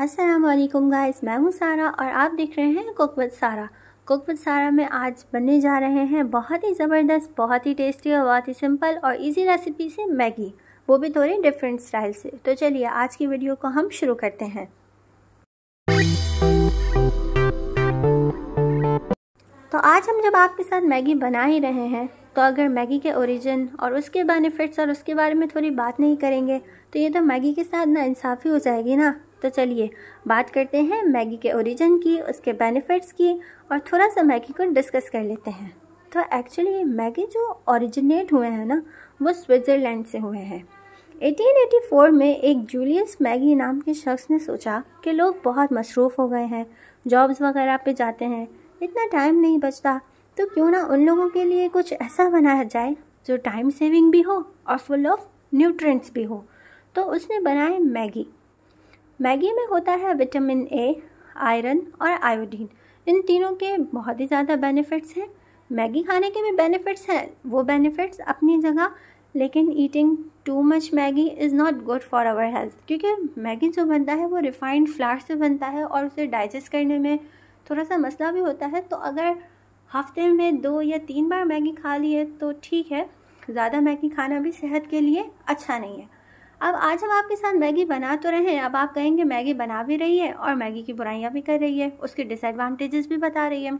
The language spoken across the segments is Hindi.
अस्सलाम वालेकुम गाइस मैं हूँ सारा और आप देख रहे हैं cook with Sara cook with Sara में आज बनने जा रहे हैं बहुत ही ज़बरदस्त बहुत ही टेस्टी और बहुत ही सिंपल और इजी रेसिपी से मैगी वो भी थोड़े डिफरेंट स्टाइल से तो चलिए आज की वीडियो को हम शुरू करते हैं तो आज हम जब आपके साथ मैगी बना ही रहे हैं तो अगर मैगी के ओरिजिन और उसके बेनिफिट्स और उसके बारे में थोड़ी बात नहीं करेंगे तो ये तो मैगी के साथ ना इंसाफ़ी हो जाएगी ना तो चलिए बात करते हैं मैगी के ओरिजिन की उसके बेनिफिट्स की और थोड़ा सा मैगी को डिस्कस कर लेते हैं तो एक्चुअली मैगी जो ओरिजिनेट हुए हैं ना वो स्विट्ज़रलैंड से हुए हैं 1884 में एक जूलियस मैगी नाम के शख्स ने सोचा कि लोग बहुत मसरूफ़ हो गए हैं जॉब्स वगैरह पे जाते हैं इतना टाइम नहीं बचता तो क्यों ना उन लोगों के लिए कुछ ऐसा बनाया जाए जो टाइम सेविंग भी हो और फुल ऑफ न्यूट्रिएंट्स भी हो तो उसने बनाए मैगी मैगी में होता है विटामिन ए आयरन और आयोडीन इन तीनों के बहुत ही ज़्यादा बेनिफिट्स हैं मैगी खाने के भी बेनिफिट्स हैं वो बेनिफिट्स अपनी जगह लेकिन eating too much Maggi is not good for our health क्योंकि मैगी जो बनता है वो रिफाइंड फ्लावर से बनता है और उसे डाइजेस्ट करने में थोड़ा सा मसला भी होता है तो अगर हफ्ते में दो या तीन बार मैगी खा लिए तो ठीक है ज़्यादा मैगी खाना भी सेहत के लिए अच्छा नहीं है अब आज हम आपके साथ मैगी बना तो रहे हैं अब आप कहेंगे मैगी बना भी रही है और मैगी की बुराइयाँ भी कर रही है उसके डिसएडवांटेजेस भी बता रही है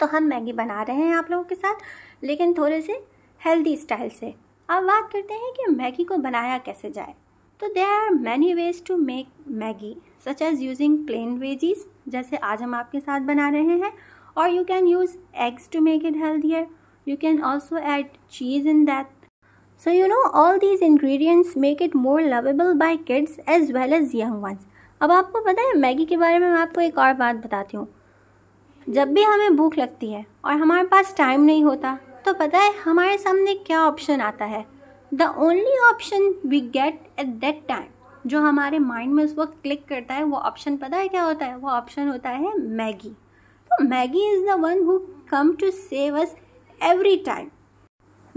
तो हम मैगी बना रहे हैं आप लोगों के साथ लेकिन थोड़े से हेल्दी स्टाइल से अब बात करते हैं कि मैगी को बनाया कैसे जाए तो there are many ways to make Maggi such as using plain veggies जैसे आज हम आपके साथ बना रहे हैं और you can use eggs to make it healthier you can also add cheese in that So you know all these ingredients make it more lovable by kids as well as young ones. अब आपको पता है मैगी के बारे में मैं आपको एक और बात बताती हूँ जब भी हमें भूख लगती है और हमारे पास टाइम नहीं होता तो पता है हमारे सामने क्या ऑप्शन आता है the only option we get at that time जो हमारे माइंड में उस वक्त क्लिक करता है वो ऑप्शन पता है क्या होता है वो ऑप्शन होता है मैगी तो Maggi is the one who come to save us every time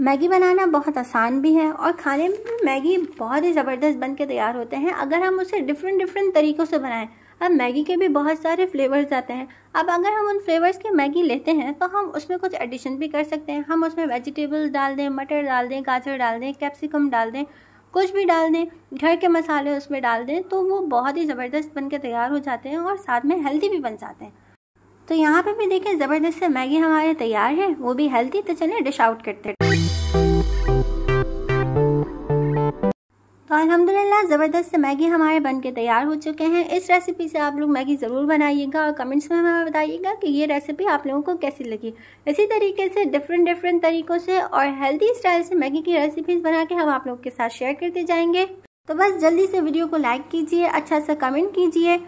Maggi बनाना बहुत आसान भी है और खाने में भी मैगी बहुत ही ज़बरदस्त बन के तैयार होते हैं अगर हम उसे डिफरेंट डिफरेंट तरीक़ों से बनाएं अब मैगी के भी बहुत सारे फ्लेवर्स आते हैं अब अगर हम उन फ्लेवर्स की मैगी लेते हैं तो हम उसमें कुछ एडिशन भी कर सकते हैं हम उसमें वेजिटेबल्स डाल दें मटर डाल दें गाजर डाल दें कैप्सिकम डाल दें कुछ भी डाल दें घर के मसाले उसमें डाल दें तो वो बहुत ही ज़बरदस्त बन के तैयार हो जाते हैं और साथ में हेल्दी भी बन जाते हैं तो यहाँ पे भी देखें ज़बरदस्त से मैगी हमारे तैयार है वो भी हेल्थी तो चले डिश आउट करते हैं तो अलहमदिल्ला ज़बरदस्त से मैगी हमारे बन के तैयार हो चुके हैं इस रेसिपी से आप लोग मैगी ज़रूर बनाइएगा और कमेंट्स में हमें बताइएगा कि ये रेसिपी आप लोगों को कैसी लगी इसी तरीके से डिफरेंट डिफरेंट तरीक़ों से और हेल्दी स्टाइल से मैगी की रेसिपीज़ बना के हम आप लोग के साथ शेयर करते जाएंगे तो बस जल्दी से वीडियो को लाइक कीजिए अच्छा सा कमेंट कीजिए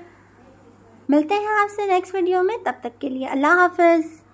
मिलते हैं आपसे नेक्स्ट वीडियो में तब तक के लिए अल्लाह हाफिज़